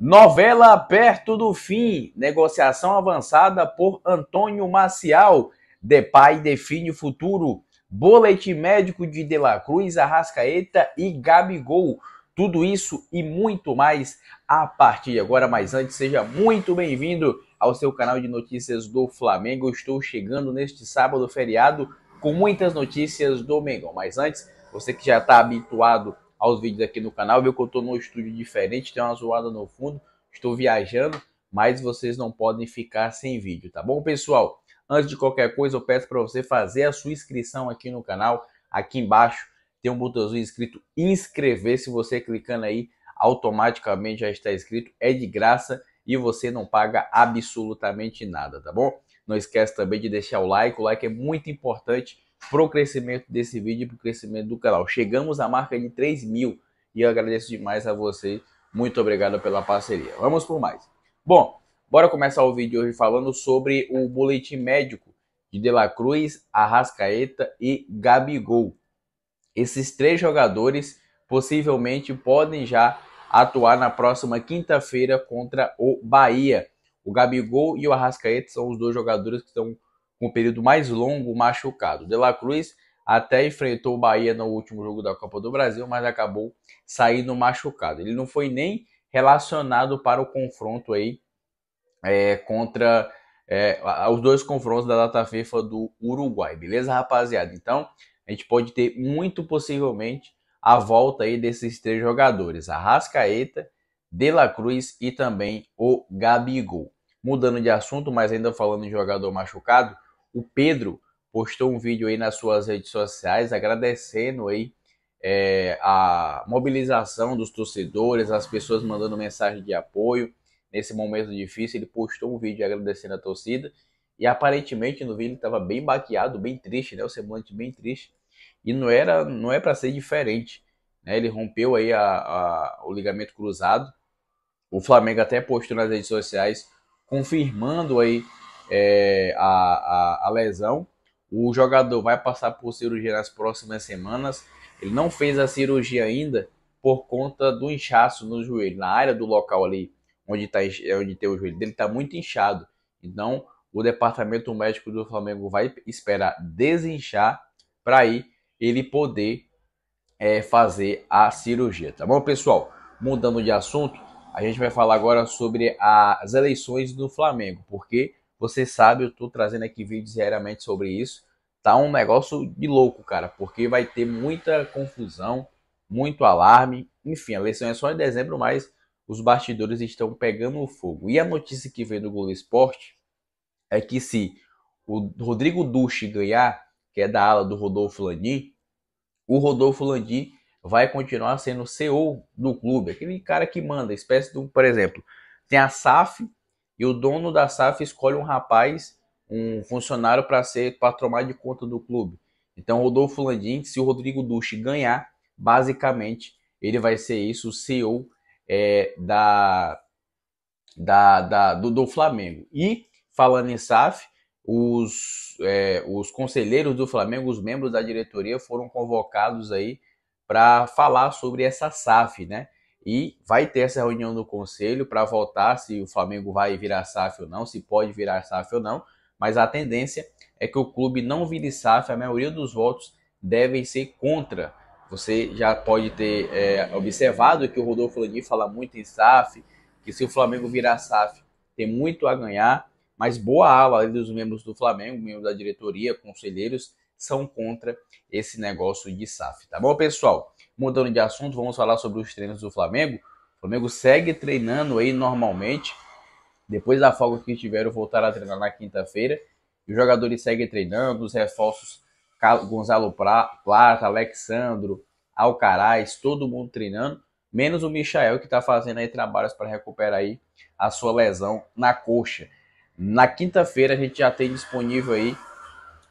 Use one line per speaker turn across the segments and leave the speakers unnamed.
Novela perto do fim, negociação avançada por Antônio Maciel. pai define o futuro. Boletim médico de De La Cruz, Arrascaeta e Gabigol. Tudo isso e muito mais a partir de agora. Mas antes, seja muito bem-vindo ao seu canal de notícias do Flamengo. estou chegando neste sábado feriado com muitas notícias do Mengão. Mas antes, você que já está habituado aos vídeos aqui no canal. Viu que eu tô num estúdio diferente, tem uma zoada no fundo, estou viajando, mas vocês não podem ficar sem vídeo, tá bom, pessoal? Antes de qualquer coisa, eu peço para você fazer a sua inscrição aqui no canal. Aqui embaixo tem um botãozinho escrito inscrever. Se você clicando aí, automaticamente já está inscrito. É de graça e você não paga absolutamente nada, tá bom? Não esquece também de deixar o like. O like é muito importante para o crescimento desse vídeo e para o crescimento do canal. Chegamos à marca de 3 mil e eu agradeço demais a você. Muito obrigado pela parceria. Vamos por mais. Bom, bora começar o vídeo hoje falando sobre o boletim médico de De La Cruz, Arrascaeta e Gabigol. Esses três jogadores possivelmente podem já atuar na próxima quinta-feira contra o Bahia. O Gabigol e o Arrascaeta são os dois jogadores que estão com o período mais longo machucado. De La Cruz até enfrentou o Bahia no último jogo da Copa do Brasil, mas acabou saindo machucado. Ele não foi nem relacionado para o confronto aí é, contra é, os dois confrontos da data FIFA do Uruguai, beleza, rapaziada? Então a gente pode ter muito possivelmente a volta aí desses três jogadores: Arrascaeta, De La Cruz e também o Gabigol. Mudando de assunto, mas ainda falando em jogador machucado, o Pedro postou um vídeo aí nas suas redes sociais agradecendo aí é, a mobilização dos torcedores, as pessoas mandando mensagem de apoio nesse momento difícil. Ele postou um vídeo agradecendo a torcida e aparentemente no vídeo ele estava bem baqueado, bem triste, né? O semblante bem triste e não era, não é para ser diferente. Né? Ele rompeu aí a, a, o ligamento cruzado. O Flamengo até postou nas redes sociais confirmando aí é, a, a, a lesão. O jogador vai passar por cirurgia nas próximas semanas. Ele não fez a cirurgia ainda por conta do inchaço no joelho, na área do local ali onde, tá, é onde tem o joelho dele, está muito inchado. Então, o departamento médico do Flamengo vai esperar desinchar para aí ele poder é, fazer a cirurgia, tá bom, pessoal? Mudando de assunto, a gente vai falar agora sobre as eleições do Flamengo, porque você sabe, eu estou trazendo aqui vídeos diariamente sobre isso. Tá um negócio de louco, cara, porque vai ter muita confusão, muito alarme. Enfim, a eleição é só em dezembro, mas os bastidores estão pegando fogo. E a notícia que veio do Globo Esporte é que se o Rodrigo Duche ganhar, que é da ala do Rodolfo Landi o Rodolfo Landi vai continuar sendo CEO do clube, aquele cara que manda, espécie de, por exemplo, tem a SAF, e o dono da SAF escolhe um rapaz, um funcionário para ser para de conta do clube. Então, Rodolfo Landim, se o Rodrigo Duche ganhar, basicamente ele vai ser isso, o CEO é, da, da, da do, do, Flamengo. E falando em SAF, os, é, os conselheiros do Flamengo, os membros da diretoria, foram convocados aí para falar sobre essa SAF, né? E vai ter essa reunião do conselho para votar se o Flamengo vai virar SAF ou não, se pode virar SAF ou não. Mas a tendência é que o clube não vire SAF, a maioria dos votos devem ser contra. Você já pode ter é, observado que o Rodolfo Landim fala muito em SAF, que se o Flamengo virar SAF, tem muito a ganhar, mas boa ala dos membros do Flamengo, membros da diretoria, conselheiros, são contra esse negócio de SAF, tá bom, pessoal? Mudando de assunto, vamos falar sobre os treinos do Flamengo. O Flamengo segue treinando aí normalmente. Depois da folga que tiveram, voltaram a treinar na quinta-feira. os jogadores seguem treinando, os reforços Gonzalo Plata, Alexandro, Alcaraz, todo mundo treinando, menos o Michael que está fazendo aí trabalhos para recuperar aí a sua lesão na coxa. Na quinta-feira a gente já tem disponível aí,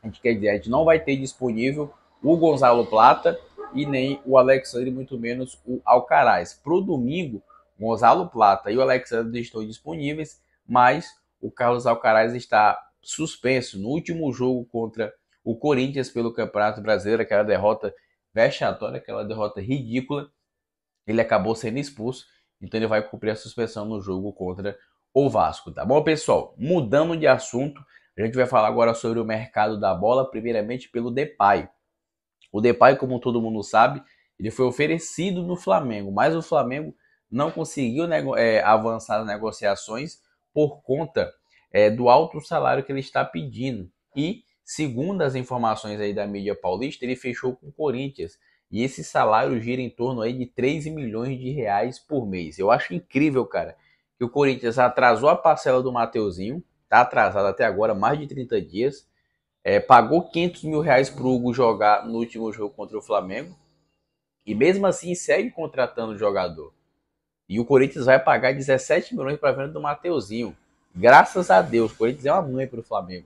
a gente quer dizer, a gente não vai ter disponível o Gonzalo Plata e nem o Alexandre, muito menos o Alcaraz. Para o domingo, Gonzalo Plata e o Alexandre estão disponíveis, mas o Carlos Alcaraz está suspenso no último jogo contra o Corinthians pelo Campeonato Brasileiro, aquela derrota vexatória, aquela derrota ridícula. Ele acabou sendo expulso, então ele vai cumprir a suspensão no jogo contra o Vasco, tá bom, pessoal? Mudando de assunto, a gente vai falar agora sobre o mercado da bola, primeiramente pelo Depay. O Depay, como todo mundo sabe, ele foi oferecido no Flamengo, mas o Flamengo não conseguiu é, avançar as negociações por conta é, do alto salário que ele está pedindo. E, segundo as informações aí da mídia paulista, ele fechou com o Corinthians. E esse salário gira em torno aí de 13 milhões de reais por mês. Eu acho incrível, cara, que o Corinthians atrasou a parcela do Mateuzinho, tá atrasado até agora, mais de 30 dias, é, pagou 500 mil reais para o Hugo jogar no último jogo contra o Flamengo. E mesmo assim segue contratando o jogador. E o Corinthians vai pagar 17 milhões para a venda do Mateuzinho. Graças a Deus, o Corinthians é uma mãe para o Flamengo.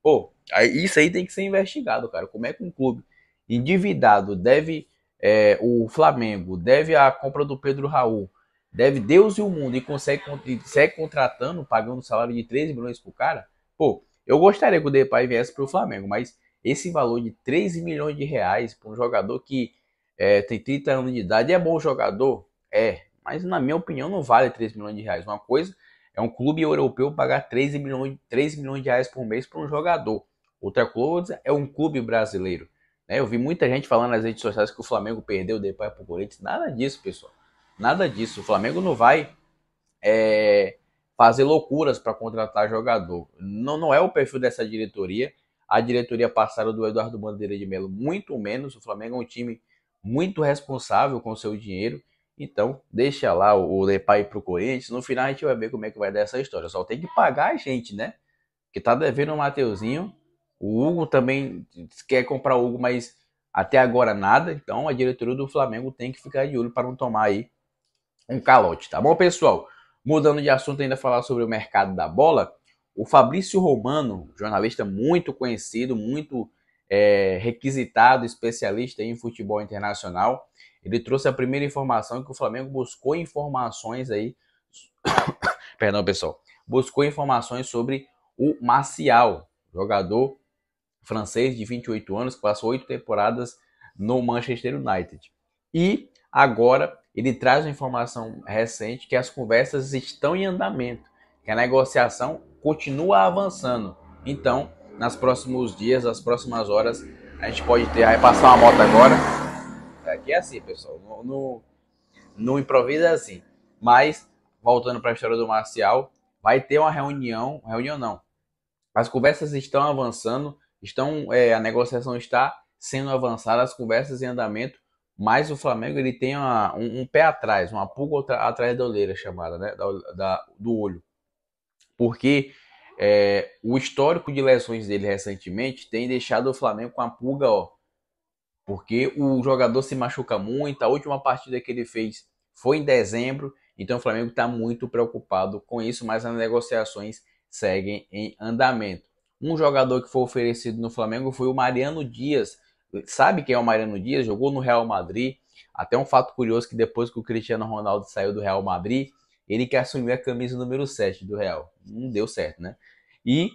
Pô, isso aí tem que ser investigado, cara. Como é que um clube endividado deve é, o Flamengo, deve a compra do Pedro Raul, deve Deus e o mundo e consegue, e segue contratando, pagando um salário de 13 milhões pro cara? Pô, eu gostaria que o Depay viesse para o Flamengo, mas esse valor de 13 milhões de reais para um jogador que é, tem 30 anos de idade é bom jogador? É, mas na minha opinião não vale 3 milhões de reais. Uma coisa é um clube europeu pagar 13 milhões, 3 milhões de reais por mês para um jogador. Outra coisa é um clube brasileiro. Né? Eu vi muita gente falando nas redes sociais que o Flamengo perdeu o Depay para o Corinthians. Nada disso, pessoal. Nada disso. O Flamengo não vai é, fazer loucuras para contratar jogador. Não, não é o perfil dessa diretoria. A diretoria passada do Eduardo Bandeira de Melo, muito menos. O Flamengo é um time muito responsável com o seu dinheiro. Então, deixa lá o Depay pro Corinthians. No final a gente vai ver como é que vai dar essa história. Só tem que pagar a gente, né? Que tá devendo o Mateuzinho. O Hugo também quer comprar o Hugo, mas até agora nada. Então a diretoria do Flamengo tem que ficar de olho para não tomar aí um calote, tá bom, pessoal? Mudando de assunto, ainda falar sobre o mercado da bola. O Fabrício Romano, jornalista muito conhecido, muito é, requisitado, especialista em futebol internacional, ele trouxe a primeira informação que o Flamengo buscou informações aí. Perdão, pessoal. Buscou informações sobre o Marcial, jogador francês de 28 anos, que passou oito temporadas no Manchester United. E agora ele traz uma informação recente que as conversas estão em andamento, que a negociação continua avançando. Então, nos próximos dias, nas próximas horas, a gente pode ter. Aí passar uma moto agora. Tá aqui é assim, pessoal. No, no, no improviso é assim. Mas, voltando para a história do Marcial, vai ter uma reunião. Reunião não. As conversas estão avançando, estão, é, a negociação está sendo avançada, as conversas em andamento mas o Flamengo ele tem uma, um, um, pé atrás, uma pulga atrás da orelha chamada, né? Da, da, do olho. Porque é, o histórico de lesões dele recentemente tem deixado o Flamengo com a pulga, ó. Porque o jogador se machuca muito. A última partida que ele fez foi em dezembro. Então o Flamengo está muito preocupado com isso, mas as negociações seguem em andamento. Um jogador que foi oferecido no Flamengo foi o Mariano Dias, sabe quem é o Mariano Dias, jogou no Real Madrid. Até um fato curioso que depois que o Cristiano Ronaldo saiu do Real Madrid, ele que assumiu a camisa número 7 do Real. Não deu certo, né? E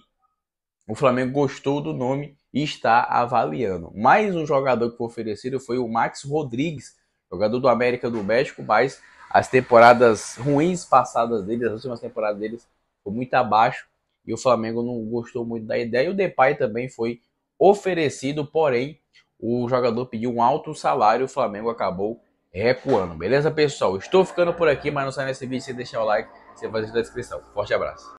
o Flamengo gostou do nome e está avaliando. Mais um jogador que foi oferecido foi o Max Rodrigues, jogador do América do México, mas as temporadas ruins passadas dele, as últimas temporadas deles, foi muito abaixo e o Flamengo não gostou muito da ideia. E o Depay também foi oferecido, porém o jogador pediu um alto salário e o Flamengo acabou recuando. Beleza, pessoal? Estou ficando por aqui, mas não sai nesse vídeo sem deixar o like, sem fazer a descrição. Forte abraço.